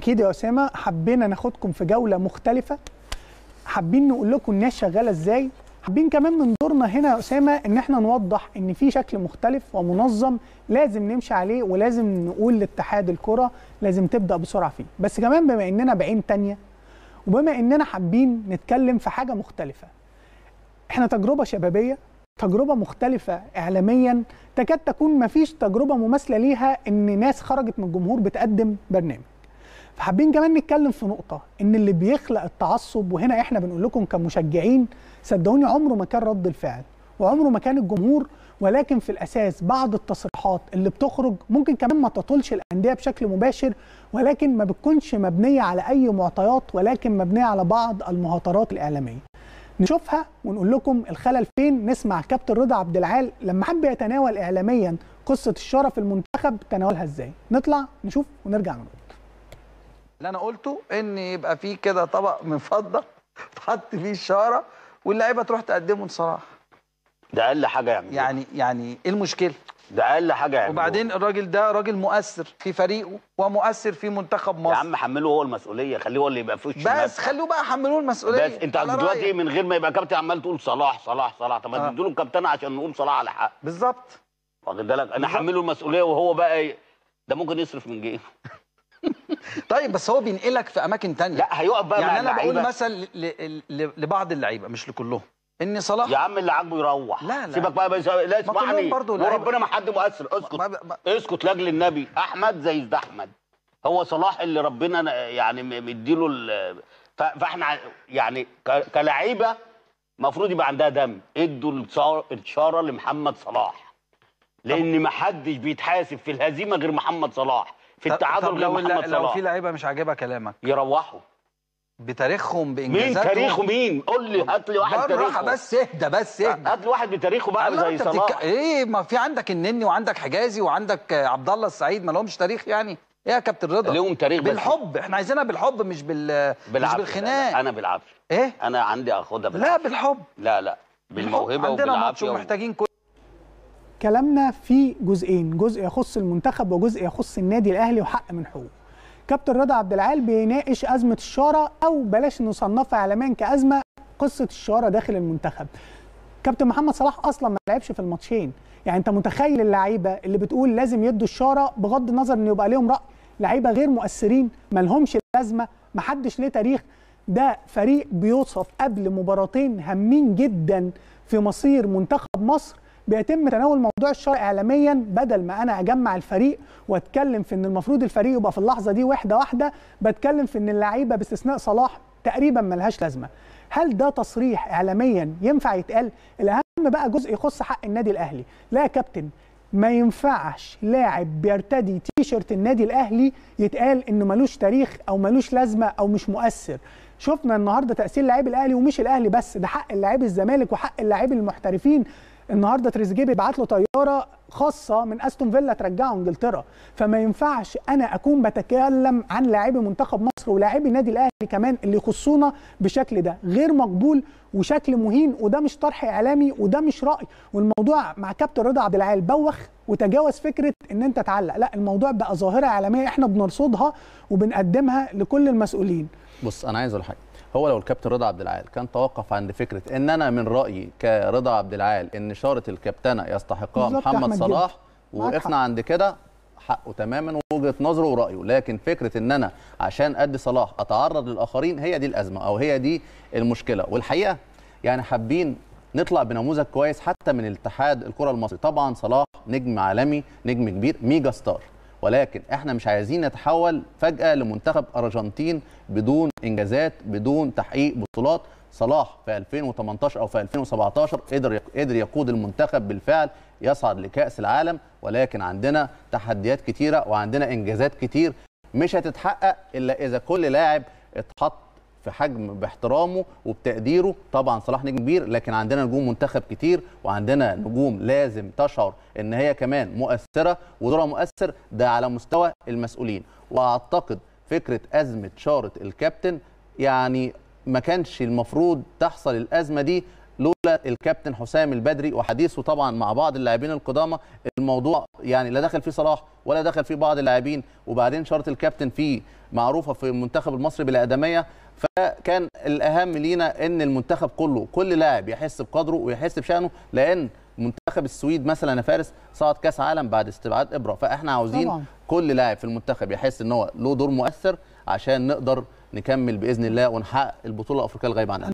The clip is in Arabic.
اكيد يا اسامه حبينا ناخدكم في جوله مختلفه حابين نقول لكم الناس شغاله ازاي حابين كمان من دورنا هنا يا اسامه ان احنا نوضح ان في شكل مختلف ومنظم لازم نمشي عليه ولازم نقول لاتحاد الكره لازم تبدا بسرعه فيه بس كمان بما اننا بعين تانية وبما اننا حابين نتكلم في حاجه مختلفه احنا تجربه شبابيه تجربه مختلفه اعلاميا تكاد تكون مفيش تجربه مماثله ليها ان ناس خرجت من الجمهور بتقدم برنامج حابين كمان نتكلم في نقطه ان اللي بيخلق التعصب وهنا احنا بنقول لكم كمشجعين صدقوني عمره ما كان رد الفعل وعمره ما كان الجمهور ولكن في الاساس بعض التصريحات اللي بتخرج ممكن كمان ما تطولش الانديه بشكل مباشر ولكن ما بتكونش مبنيه على اي معطيات ولكن مبنيه على بعض المهاترات الاعلاميه نشوفها ونقول لكم الخلل فين نسمع كابتن رضا عبد العال لما حب يتناول اعلاميا قصه الشرف المنتخب تناولها ازاي نطلع نشوف ونرجع نقول اللي انا قلته ان يبقى فيه كده طبق من فضه تحط فيه الشاره واللعيبه تروح تقدمه لصلاح ده اقل حاجه يعملوها يعني يعني ايه المشكله ده اقل حاجه يعملوها وبعدين الراجل ده راجل مؤثر في فريقه ومؤثر في منتخب مصر يا عم حمله هو المسؤوليه خليه هو اللي يبقى في بس خلوه بقى حملوه المسؤوليه بس انت دلوقتي ايه من غير ما يبقى كابتن عمال تقول صلاح صلاح صلاح طب ما آه. تديله الكابتنه عشان نقول صلاح على حق بالظبط واخد بالك انا حمله المسؤوليه وهو بقى ده ممكن يصرف من جيبه طيب بس هو بينقلك في اماكن تانية لا هيقف بقى يعني انا بقول مثل لبعض اللعيبه مش لكلهم ان صلاح يا عم اللي عاجبه يروح لا لا سيبك بقى بس لا اسمعني وربنا ما حد مؤثر اسكت ما ما اسكت لاجل النبي احمد زي ده احمد هو صلاح اللي ربنا يعني مديله فاحنا يعني كلعيبه المفروض يبقى عندها دم ادوا الاشاره لمحمد صلاح لان ما حدش بيتحاسب في الهزيمه غير محمد صلاح في التعادل لو محمد صلاح لو في لعيبه مش عاجبها كلامك يروحوا بتاريخهم بانجازاتهم مين تاريخه مين قول لي هات لي واحد تاريخه بس اهدى بس اهدى هات لي واحد بتاريخه بقى زي صلاح بتك... ايه ما في عندك النني وعندك حجازي وعندك عبد الله السعيد ما لهمش تاريخ يعني ايه يا كابتن رضا ليهم تاريخ بالحب بس. احنا عايزينها بالحب مش بال مش بالخناق انا بالعافيه ايه انا عندي اخدها بالعافيه لا بالحب لا لا بالموهبه وبالعافيه عندنا ماتش ومحتاجين كل كلامنا في جزئين جزء يخص المنتخب وجزء يخص النادي الاهلي وحق من حقوقه كابتن رضا عبد العال بيناقش ازمه الشاره او بلاش نصنفها اعلاميا كازمه قصه الشاره داخل المنتخب كابتن محمد صلاح اصلا ما لعبش في الماتشين يعني انت متخيل اللعيبه اللي بتقول لازم يدوا الشاره بغض النظر ان يبقى ليهم راي لعيبه غير مؤثرين ما لهمش لازمه ما حدش ليه تاريخ ده فريق بيوصف قبل مباراتين هامين جدا في مصير منتخب مصر بيتم تناول موضوع الشر اعلاميا بدل ما انا اجمع الفريق واتكلم في ان المفروض الفريق يبقى في اللحظه دي وحده واحده بتكلم في ان اللعيبه باستثناء صلاح تقريبا ملهاش لازمه هل ده تصريح اعلاميا ينفع يتقال الاهم بقى جزء يخص حق النادي الاهلي لا يا كابتن ما ينفعش لاعب بيرتدي تيشرت النادي الاهلي يتقال انه ملوش تاريخ او ملوش لازمه او مش مؤثر شفنا النهارده تاثير لاعب الاهلي ومش الاهلي بس ده حق لاعبي الزمالك وحق لاعبي المحترفين النهارده تريزيجيه بيبعت له طياره خاصه من استون فيلا ترجعه انجلترا فما ينفعش انا اكون بتكلم عن لاعبي منتخب مصر ولاعبي النادي الاهلي كمان اللي يخصونا بالشكل ده غير مقبول وشكل مهين وده مش طرح اعلامي وده مش راي والموضوع مع كابتن رضا عبد العال بوخ وتجاوز فكره ان انت تعلق لا الموضوع بقى ظاهره اعلاميه احنا بنرصدها وبنقدمها لكل المسؤولين بص انا عايز اقول حاجه هو لو الكابتن رضا عبد العال كان توقف عند فكره ان انا من رايي كرضا عبد العال ان شاره الكابتنه يستحقها محمد صلاح ووقفنا عند كده حقه تماما ووجهه نظره ورايه لكن فكره ان انا عشان ادي صلاح اتعرض للاخرين هي دي الازمه او هي دي المشكله والحقيقه يعني حابين نطلع بنموذج كويس حتى من الاتحاد الكره المصري طبعا صلاح نجم عالمي نجم كبير ميجا ستار ولكن احنا مش عايزين نتحول فجاه لمنتخب ارجنتين بدون انجازات بدون تحقيق بطولات صلاح في 2018 او في 2017 قدر قدر يقود المنتخب بالفعل يصعد لكاس العالم ولكن عندنا تحديات كتيره وعندنا انجازات كتير مش هتتحقق الا اذا كل لاعب اتحط في حجم باحترامه وبتقديره طبعا صلاح نجم كبير لكن عندنا نجوم منتخب كتير وعندنا نجوم لازم تشعر ان هي كمان مؤثره ودورها مؤثر ده على مستوى المسؤولين واعتقد فكره ازمه شاره الكابتن يعني ما كانش المفروض تحصل الازمه دي لولا الكابتن حسام البدري وحديثه طبعا مع بعض اللاعبين القدامى الموضوع يعني لا دخل فيه صلاح ولا دخل فيه بعض اللاعبين وبعدين شرط الكابتن فيه معروفه في المنتخب المصري بالادميه فكان الاهم لينا ان المنتخب كله كل لاعب يحس بقدره ويحس بشانه لان منتخب السويد مثلا يا فارس صعد كاس عالم بعد استبعاد ابره فاحنا عاوزين طبعا. كل لاعب في المنتخب يحس ان هو له دور مؤثر عشان نقدر نكمل باذن الله ونحقق البطوله الافريقيه الغايبه عنها